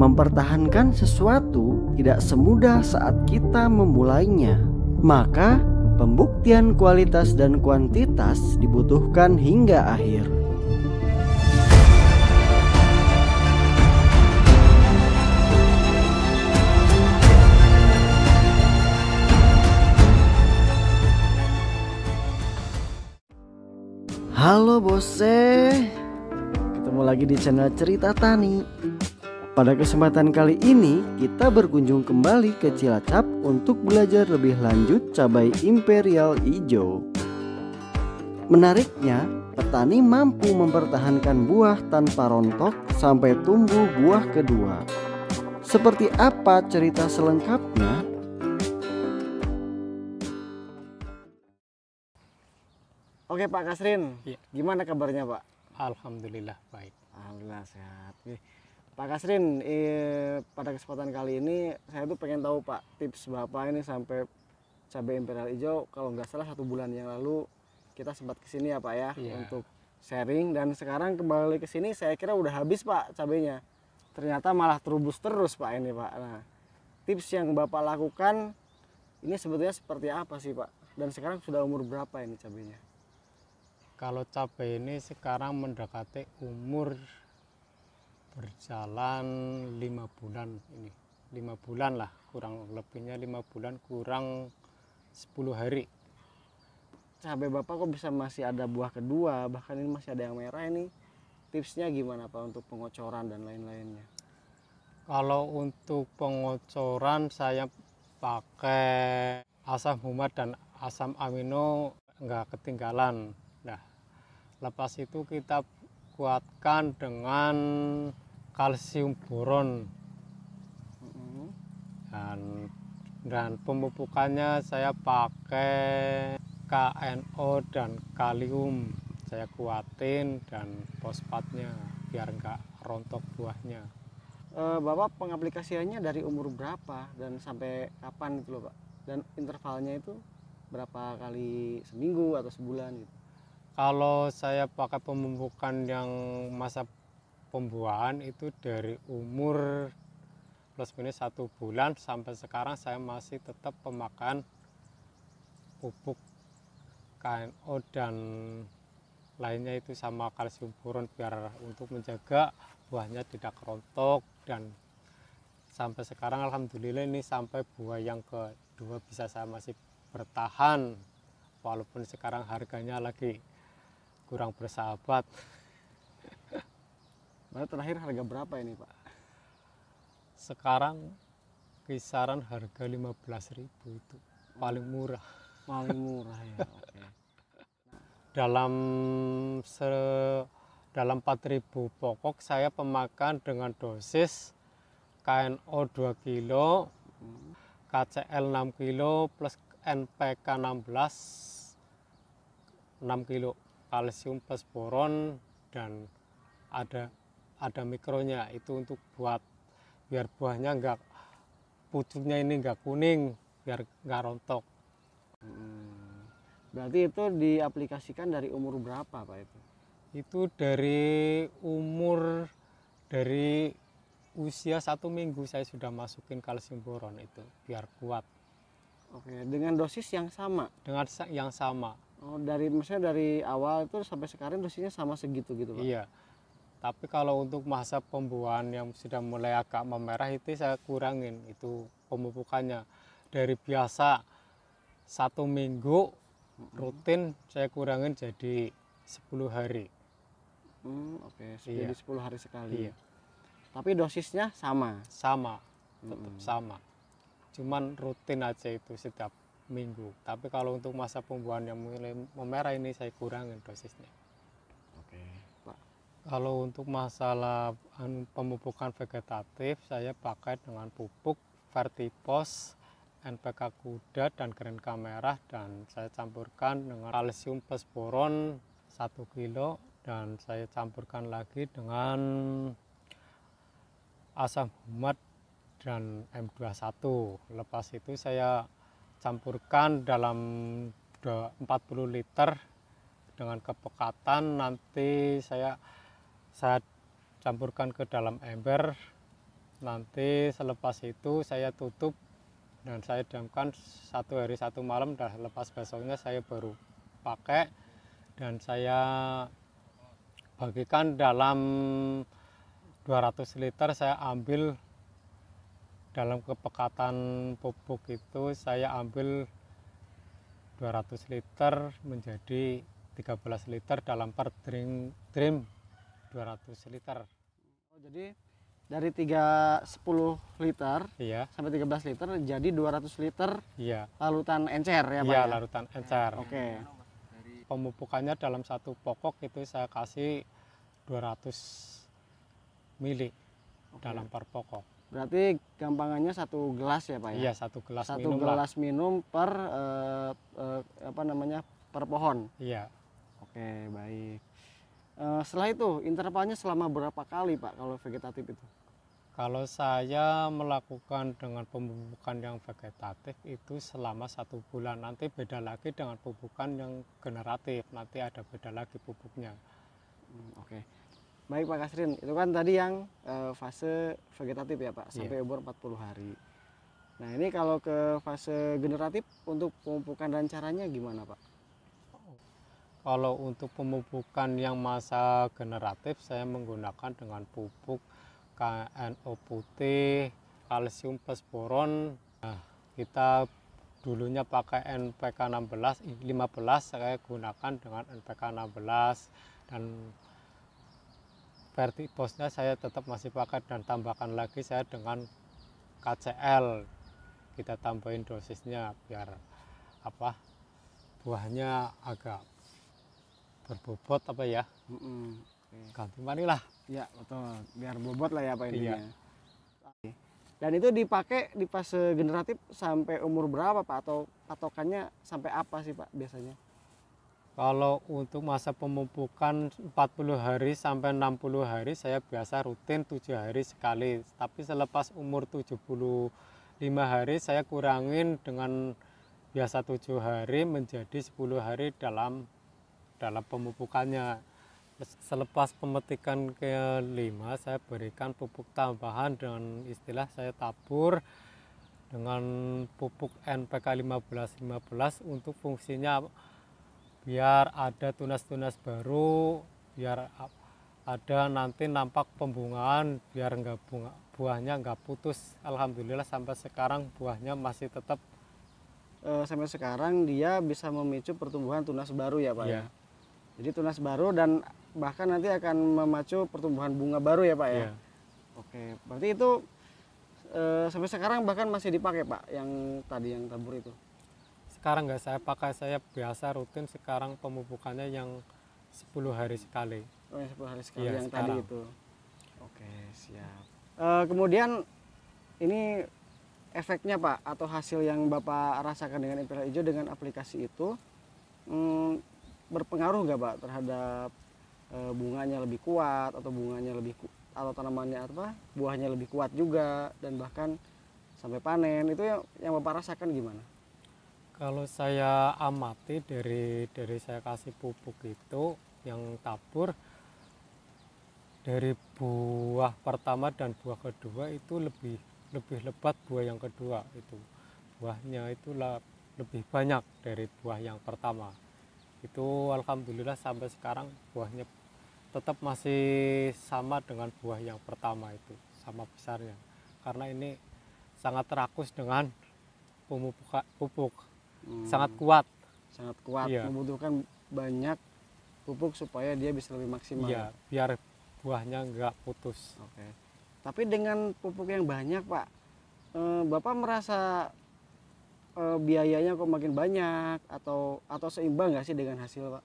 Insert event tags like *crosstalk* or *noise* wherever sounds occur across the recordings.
Mempertahankan sesuatu tidak semudah saat kita memulainya. Maka, pembuktian kualitas dan kuantitas dibutuhkan hingga akhir. Halo Bose, ketemu lagi di channel Cerita Tani. Pada kesempatan kali ini, kita berkunjung kembali ke Cilacap untuk belajar lebih lanjut cabai imperial hijau. Menariknya, petani mampu mempertahankan buah tanpa rontok sampai tumbuh buah kedua. Seperti apa cerita selengkapnya? Oke Pak Kasrin, ya. gimana kabarnya Pak? Alhamdulillah baik. Alhamdulillah sehat. Pak Kasrin, eh, pada kesempatan kali ini saya tuh pengen tahu Pak tips Bapak ini sampai cabai imperial hijau kalau nggak salah satu bulan yang lalu kita sempat kesini ya Pak ya yeah. untuk sharing dan sekarang kembali ke sini saya kira udah habis Pak cabainya. Ternyata malah terubus terus Pak ini Pak. Nah, tips yang Bapak lakukan ini sebetulnya seperti apa sih Pak? Dan sekarang sudah umur berapa ini cabainya? Kalau cabai ini sekarang mendekati umur berjalan lima bulan ini lima bulan lah kurang lebihnya lima bulan kurang sepuluh hari cabai bapak kok bisa masih ada buah kedua bahkan ini masih ada yang merah ini tipsnya gimana pak untuk pengocoran dan lain-lainnya kalau untuk pengocoran saya pakai asam humat dan asam amino nggak ketinggalan nah lepas itu kita dikuatkan dengan kalsium boron dan dan pemupukannya saya pakai KNO dan kalium saya kuatin dan fosfatnya biar enggak rontok buahnya eh, Bapak pengaplikasiannya dari umur berapa dan sampai kapan gitu loh Pak dan intervalnya itu berapa kali seminggu atau sebulan gitu kalau saya pakai pemupukan yang masa pembuahan itu dari umur plus minus satu bulan sampai sekarang saya masih tetap pemakan pupuk KNO dan lainnya itu sama kalsium boron biar untuk menjaga buahnya tidak rontok dan sampai sekarang alhamdulillah ini sampai buah yang kedua bisa saya masih bertahan walaupun sekarang harganya lagi kurang bersahabat. Baru nah, terakhir harga berapa ini Pak? Sekarang kisaran harga 15.000 itu paling murah. Paling murah ya. *laughs* Dalam se dalam 4000 pokok saya pemakan dengan dosis KNO 2 kilo, KCL 6 kilo plus NPK 16 6 kilo kalsium posporon dan ada ada mikronya itu untuk buat biar buahnya enggak pucuknya ini enggak kuning biar enggak rontok. Hmm, berarti itu diaplikasikan dari umur berapa Pak itu? Itu dari umur dari usia satu minggu saya sudah masukin kalsium boron itu biar kuat. Oke, dengan dosis yang sama? Dengan yang sama. Oh, dari misalnya dari awal itu sampai sekarang dosisnya sama segitu gitu, Pak. Iya. Tapi kalau untuk masa pembuahan yang sudah mulai agak memerah itu saya kurangin itu pemupukannya. Dari biasa satu minggu rutin saya kurangin jadi 10 hari. Hmm, oke, okay. Iya. jadi iya. 10 hari sekali. Iya. Tapi dosisnya sama. Sama. Tetap hmm. sama. Cuman rutin aja itu setiap minggu. Tapi kalau untuk masa pembuahan yang mulai memerah ini saya kurangin dosisnya. Oke, Pak. Kalau untuk masalah anu, pemupukan vegetatif, saya pakai dengan pupuk vertipos, NPK kuda dan Green merah dan saya campurkan dengan kalsium plus boron 1 kilo dan saya campurkan lagi dengan asam humat dan M21. Lepas itu saya campurkan dalam 40 liter dengan kepekatan nanti saya saya campurkan ke dalam ember nanti selepas itu saya tutup dan saya diamkan satu hari satu malam dan lepas besoknya saya baru pakai dan saya bagikan dalam 200 liter saya ambil dalam kepekatan pupuk itu saya ambil 200 liter menjadi 13 liter dalam per trim trim 200 liter. Oh, jadi dari 3 10 liter iya. sampai 13 liter jadi 200 liter iya. larutan encer ya Pak? Iya, ya? larutan encer. Oke. Okay. Pemupukannya dalam satu pokok itu saya kasih 200 mili okay. dalam per pokok. Berarti gampangannya satu gelas ya pak ya? Iya satu gelas satu minum. Satu gelas lah. minum per uh, uh, apa namanya per pohon. Iya. Oke baik. Uh, setelah itu intervalnya selama berapa kali pak kalau vegetatif itu? Kalau saya melakukan dengan pembubukan yang vegetatif itu selama satu bulan nanti beda lagi dengan pupukan yang generatif nanti ada beda lagi pupuknya. Hmm, Oke. Okay Baik Pak Kasrin, itu kan tadi yang e, fase vegetatif ya Pak, iya. sampai yeah. umur 40 hari. Nah ini kalau ke fase generatif untuk pemupukan dan caranya gimana Pak? Kalau untuk pemupukan yang masa generatif saya menggunakan dengan pupuk KNO putih, kalsium plus boron. Nah, kita dulunya pakai NPK 16, 15 saya gunakan dengan NPK 16 dan verti bosnya saya tetap masih pakai dan tambahkan lagi saya dengan KCL kita tambahin dosisnya biar apa buahnya agak berbobot apa ya mm -mm. ganti manilah ya betul biar bobot lah ya pak ini iya. ya Dan itu dipakai di fase generatif sampai umur berapa Pak atau patokannya sampai apa sih Pak biasanya? Kalau untuk masa pemupukan 40 hari sampai 60 hari saya biasa rutin 7 hari sekali. Tapi selepas umur 75 hari saya kurangin dengan biasa 7 hari menjadi 10 hari dalam dalam pemupukannya. Selepas pemetikan ke kelima saya berikan pupuk tambahan dengan istilah saya tabur dengan pupuk NPK 15-15 untuk fungsinya biar ada tunas-tunas baru biar ada nanti nampak pembungaan biar nggak bunga buahnya nggak putus alhamdulillah sampai sekarang buahnya masih tetap e, sampai sekarang dia bisa memicu pertumbuhan tunas baru ya pak ya. Iya. jadi tunas baru dan bahkan nanti akan memacu pertumbuhan bunga baru ya pak ya, ya. oke berarti itu e, sampai sekarang bahkan masih dipakai pak yang tadi yang tabur itu sekarang nggak saya pakai saya biasa rutin sekarang pemupukannya yang 10 hari sekali oh, ya, 10 hari sekali ya, yang sekarang. tadi itu oke siap uh, kemudian ini efeknya pak atau hasil yang bapak rasakan dengan imperial hijau dengan aplikasi itu hmm, berpengaruh nggak pak terhadap e, bunganya lebih kuat atau bunganya lebih atau tanamannya apa buahnya lebih kuat juga dan bahkan sampai panen itu yang, yang bapak rasakan gimana? Kalau saya amati dari dari saya kasih pupuk itu yang tabur dari buah pertama dan buah kedua itu lebih lebih lebat buah yang kedua itu buahnya itu lebih banyak dari buah yang pertama itu alhamdulillah sampai sekarang buahnya tetap masih sama dengan buah yang pertama itu sama besarnya karena ini sangat rakus dengan pupuk pupuk Hmm. sangat kuat sangat kuat iya. membutuhkan banyak pupuk supaya dia bisa lebih maksimal iya, biar buahnya nggak putus oke tapi dengan pupuk yang banyak pak eh, bapak merasa eh, biayanya kok makin banyak atau atau seimbang nggak sih dengan hasil pak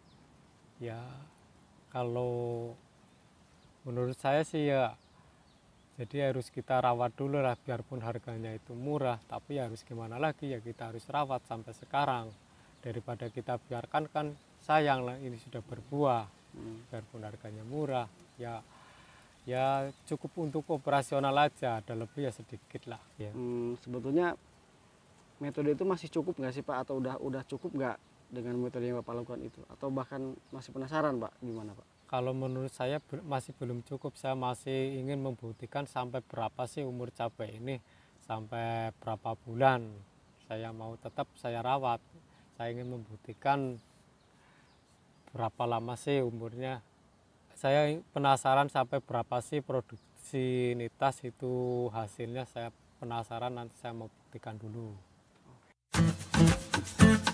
ya kalau menurut saya sih ya jadi harus kita rawat dulu lah biarpun harganya itu murah tapi ya harus gimana lagi ya kita harus rawat sampai sekarang daripada kita biarkan kan sayang lah ini sudah berbuah hmm. biarpun harganya murah ya ya cukup untuk operasional aja ada lebih ya sedikit lah ya. Hmm, sebetulnya metode itu masih cukup nggak sih pak atau udah udah cukup nggak dengan metode yang bapak lakukan itu atau bahkan masih penasaran pak gimana pak kalau menurut saya masih belum cukup, saya masih ingin membuktikan sampai berapa sih umur cabai ini, sampai berapa bulan saya mau tetap saya rawat. Saya ingin membuktikan berapa lama sih umurnya. Saya penasaran sampai berapa sih produksi nitas itu hasilnya. Saya penasaran nanti saya mau buktikan dulu. Oke.